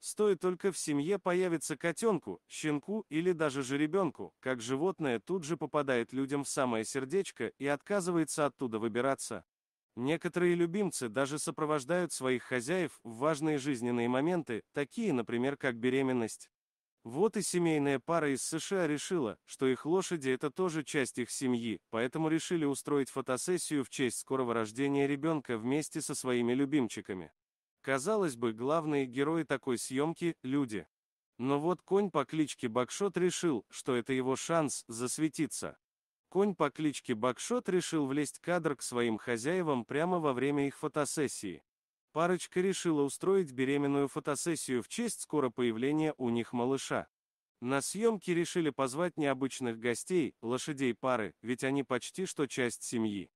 Стоит только в семье появиться котенку, щенку или даже жеребенку, как животное тут же попадает людям в самое сердечко и отказывается оттуда выбираться. Некоторые любимцы даже сопровождают своих хозяев в важные жизненные моменты, такие, например, как беременность. Вот и семейная пара из США решила, что их лошади это тоже часть их семьи, поэтому решили устроить фотосессию в честь скорого рождения ребенка вместе со своими любимчиками. Казалось бы, главные герои такой съемки – люди. Но вот конь по кличке Бакшот решил, что это его шанс засветиться. Конь по кличке Бакшот решил влезть в кадр к своим хозяевам прямо во время их фотосессии. Парочка решила устроить беременную фотосессию в честь скоро появления у них малыша. На съемки решили позвать необычных гостей, лошадей пары, ведь они почти что часть семьи.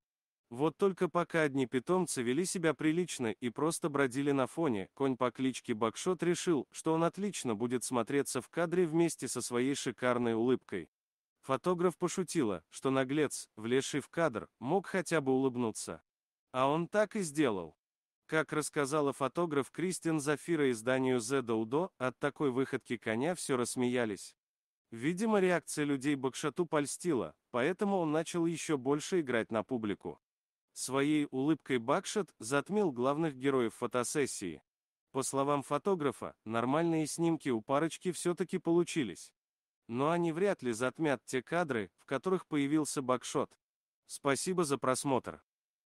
Вот только пока одни питомцы вели себя прилично и просто бродили на фоне, конь по кличке Бакшот решил, что он отлично будет смотреться в кадре вместе со своей шикарной улыбкой. Фотограф пошутила, что наглец, влезший в кадр, мог хотя бы улыбнуться. А он так и сделал. Как рассказала фотограф Кристин Зафира изданию The Dodo, от такой выходки коня все рассмеялись. Видимо, реакция людей Бакшату польстила, поэтому он начал еще больше играть на публику. Своей улыбкой Бакшат затмил главных героев фотосессии. По словам фотографа, нормальные снимки у парочки все-таки получились. Но они вряд ли затмят те кадры, в которых появился Бакшот. Спасибо за просмотр.